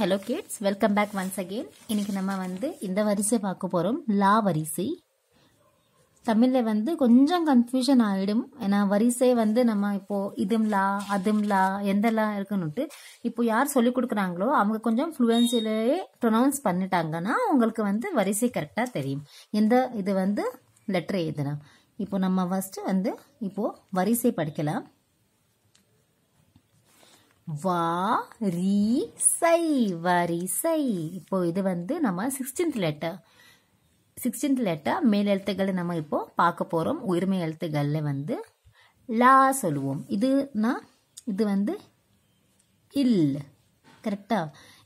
Hello kids welcome back once again இன்றைக்கி நம்ம வந்து இந்த வரிசை பார்க்க போகிறோம் லா வரிசை தமிழில் வந்து கொஞ்சம் கன்ஃபியூஷன் ஆகிடும் ஏன்னா வரிசை வந்து நம்ம இப்போது இதும் லா அதும் லா எந்த லா இருக்குன்னுட்டு இப்போ யார் சொல்லிக் கொடுக்குறாங்களோ அவங்க கொஞ்சம் ஃப்ளூயன்சிலேயே ப்ரொனவுன்ஸ் பண்ணிட்டாங்கன்னா உங்களுக்கு வந்து வரிசை கரெக்டாக தெரியும் எந்த இது வந்து லெட்டர் எழுதணும் இப்போ நம்ம ஃபஸ்ட்டு வந்து இப்போது வரிசை படிக்கலாம் வா ரீ சை வரிசை இப்போ இது வந்து நம்ம சிக்ஸ்டீன்த் லெட்டர் சிக்ஸ்டீன்த் லெட்டர் மேல் எழுத்துக்களை நம்ம இப்போ பார்க்க போகிறோம் உயிர்மை எழுத்துக்களில் வந்து லா சொல்லுவோம் இதுனா இது வந்து இல் கரெக்டா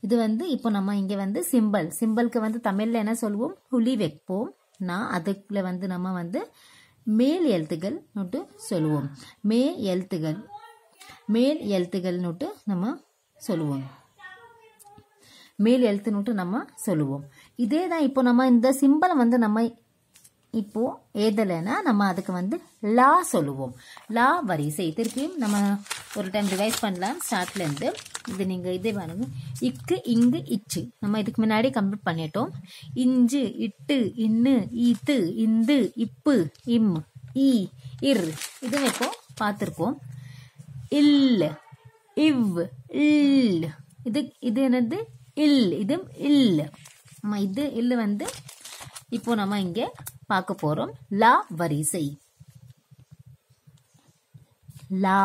இது வந்து இப்போ நம்ம இங்கே வந்து சிம்பிள் சிம்பிளுக்கு வந்து தமிழில் என்ன சொல்லுவோம் புலி வைப்போம் நான் அதுக்குள்ள வந்து நம்ம வந்து மேல் எழுத்துக்கள் சொல்லுவோம் மே எழுத்துகள் மேல் எழுத்துகள்னுட்டு நம்ம சொல்லுவோம் மேல் எழுத்துனுட்டு நம்ம சொல்லுவோம் இதே தான் இப்போ நம்ம இந்த சிம்பிளை வந்து நம்ம இப்போ ஏதலைனா நம்ம அதுக்கு வந்து லா சொல்லுவோம் லா வரிசை திருப்பியும் நம்ம ஒரு டைம் ரிவைஸ் பண்ணலாம் ஸ்டார்ட்லேருந்து இது நீங்கள் இதே பாருங்க இக்கு இங்கு இச்சு நம்ம இதுக்கு முன்னாடி கம்ப்ளீட் பண்ணிட்டோம் இஞ்சு இட்டு இன்னு இத்து இந்து இப்பு இம் இ இர் இதுவும் இப்போ பார்த்துருக்கோம் இல் இவ் இல் இது இது என்னது இல் இது இல் நம்ம இது இல் வந்து இப்போ நம்ம இங்கே பார்க்க போகிறோம் லா வரிசை லா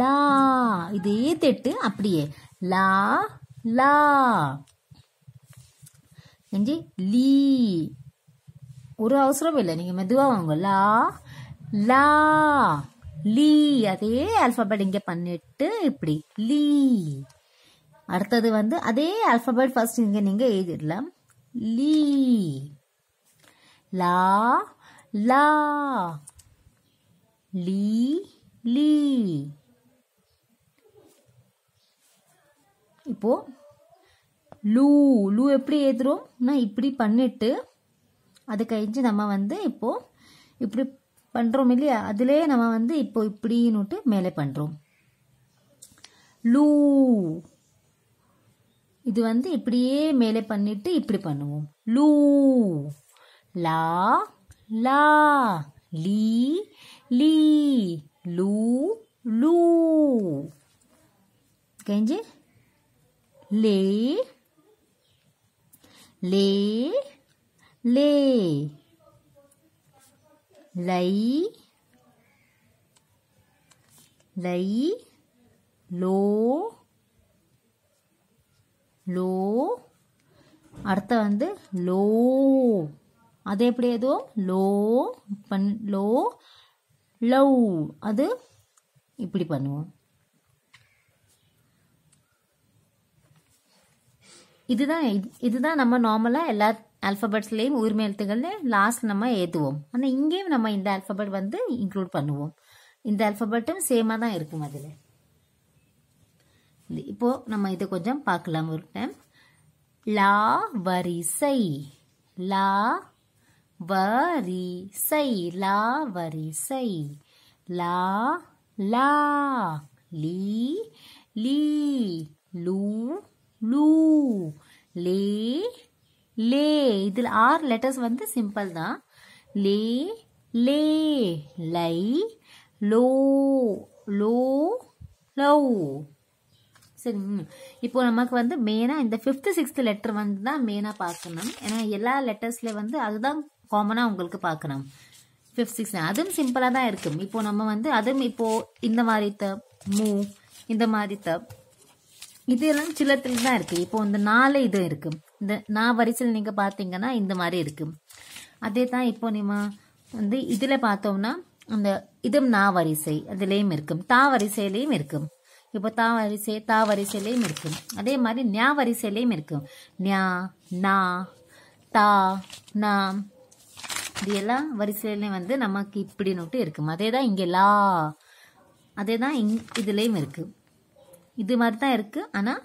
லா இதே தெட்டு அப்படியே லா லா செஞ்சு லீ ஒரு அவசரம் இல்லை நீங்கள் மெதுவாக வாங்க லா லா லீ அதே ஆல்பபெட் இங்கே பண்ணிட்டு இப்படி லீ அடுத்தது வந்து அதே ஆல்பபெட் ஃபர்ஸ்ட் இங்கே நீங்கள் எழுதிடலாம் லீ லா லா லீ லீ இப்போ லூ லூ எப்படி எழுதுறோம் நான் இப்படி பண்ணிட்டு அது கழிஞ்சு நம்ம வந்து இப்போ இப்படி பண்ணுறோம் இல்லையா அதிலே நம்ம வந்து இப்போ இப்படின்னுட்டு மேலே பண்ணுறோம் லூ இது வந்து இப்படியே மேலே பண்ணிட்டு இப்படி பண்ணுவோம் லூ லா லா லீ லீ லூ லூ கெஞ்சு லே லே லே லை லை லோ லோ அடுத்த வந்து லோ அது எப்படி ஏதோ லோ பண் லோ லவ் அது இப்படி பண்ணுவோம் இதுதான் இதுதான் நம்ம நார்மலாக எல்லா ஆல்ஃபபெட்ஸ்லேயும் உயிர்மை எழுத்துக்களில் லாஸ்ட் நம்ம ஏற்றுவோம் ஆனால் இங்கேயும் நம்ம இந்த ஆல்ஃபபெட் வந்து இன்க்ளூட் பண்ணுவோம் இந்த ஆல்ஃபபெட்டும் சேமாக தான் இருக்கும் அதில் இப்போது நம்ம இதை கொஞ்சம் பார்க்கலாம் ஒரு டைம் லா வரிசை லா வரிசை லா வரிசை லா லா லீ லீ லூ லூ லே லே இதில் ஆறு லெட்டர்ஸ் வந்து சிம்பிள் தான் லே லே லை லோ லோ லவ் சரி இப்போ நமக்கு வந்து மெயினாக இந்த ஃபிஃப்த்து சிக்ஸ்த்து லெட்டர் வந்து தான் மெயினாக பார்க்கணும் ஏன்னா எல்லா லெட்டர்ஸ்ல வந்து அதுதான் காமனாக உங்களுக்கு பார்க்கணும் ஃபிஃப்த் சிக்ஸ் அதுவும் சிம்பிளாக தான் இருக்கும் இப்போ நம்ம வந்து அதுவும் இப்போ இந்த மாதிரி த மூ இந்த மாதிரி த இதெல்லாம் சில்லத்தில் தான் இருக்குது இப்போ இந்த நாலு இது இருக்கு இந்த நான் வரிசையில் நீங்கள் பார்த்தீங்கன்னா இந்த மாதிரி இருக்கு அதே தான் இப்போ நம்ம வந்து இதில் பார்த்தோம்னா அந்த இதும் நா வரிசை அதுலேயும் இருக்கும் தா வரிசையிலையும் இருக்கும் இப்போ தா வரிசை தா வரிசையிலையும் இருக்கும் அதே மாதிரி ஞா வரிசையிலையும் இருக்கும் ஞா நா தா நா இது எல்லா வரிசையிலையும் வந்து நமக்கு இப்படி நோட்டு இருக்கும் அதே தான் இங்கே லா அதே தான் இங் இதுலேயும் இருக்குது இது மாதிரி தான் இருக்குது ஆனால்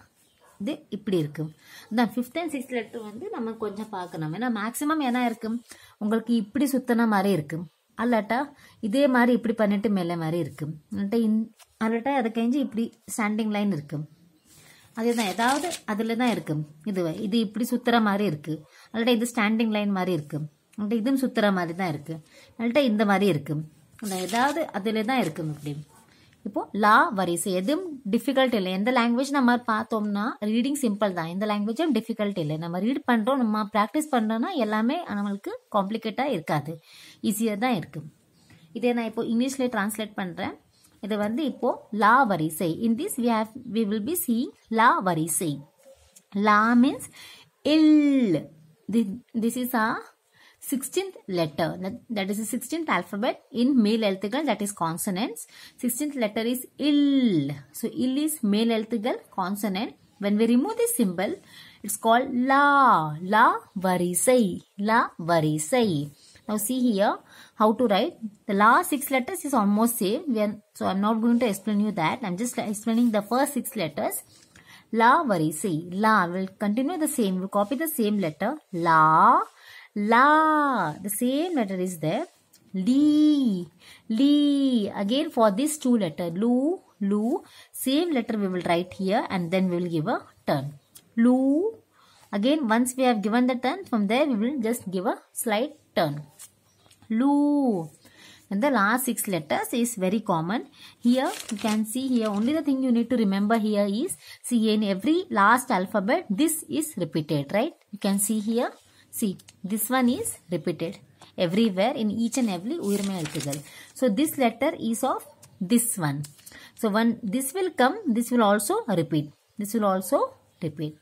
இது இப்படி இருக்கும் இந்த ஃபிஃப்த் அண்ட் சிக்ஸ்த் லெட்டர் வந்து நம்ம கொஞ்சம் பார்க்கணும் ஏன்னா மேக்ஸிமம் என்ன இருக்கும் உங்களுக்கு இப்படி சுத்தன மாதிரி இருக்கும் அல்லாட்டா இதே மாதிரி இப்படி பண்ணிட்டு மேலே மாதிரி இருக்கும் அல்லாட்டா இன் அல்லாட்டா அதை கழிஞ்சு இப்படி ஸ்டாண்டிங் லைன் இருக்கும் அதே தான் ஏதாவது அதில் தான் இருக்கும் இது இது இப்படி சுற்றுற மாதிரி இருக்குது அல்லாட்டா இது ஸ்டாண்டிங் லைன் மாதிரி இருக்கும் அல்லாட்டா இதுன்னு சுற்றுற மாதிரி தான் இருக்குது அல்லாட்டா இந்த மாதிரி இருக்குது ஏதாவது அதில் தான் இருக்கும் இப்படி இப்போ லா வரிசை எதுவும் டிஃபிகல்ட் இல்லை எந்த லாங்குவேஜ் நம்ம பார்த்தோம்னா ரீடிங் சிம்பிள் தான் எந்த லாங்குவேஜும் டிஃபிகல்ட் இல்லை நம்ம ரீட் பண்ணுறோம் நம்ம ப்ராக்டிஸ் பண்ணுறோன்னா எல்லாமே நம்மளுக்கு காம்ப்ளிகேட்டாக இருக்காது ஈஸியாக தான் இருக்குது இதே நான் இப்போ இங்கிலீஷில் ட்ரான்ஸ்லேட் பண்ணுறேன் இது வந்து இப்போ லா வரிசை in this we have we will be see லா வரிசை லா மீன்ஸ் இல் this is a 16th letter that is the 16th alphabet in male althegal that is consonants 16th letter is ill so ill is male althegal consonant when we remove this symbol it's called la la varisai la varisai now see here how to write the last six letters is almost same are, so i'm not going to explain you that i'm just explaining the first six letters la varisai la will continue the same we'll copy the same letter la La. The same letter is there. Li. Li. Again for this two letter. Lu. Lu. Same letter we will write here and then we will give a turn. Lu. Again once we have given the turn from there we will just give a slight turn. Lu. And the last six letters is very common. Here you can see here only the thing you need to remember here is see in every last alphabet this is repeated right. You can see here See, this one is repeated everywhere in each and every So, this letter is of this one. So, when this will come, this will also repeat. This will also repeat.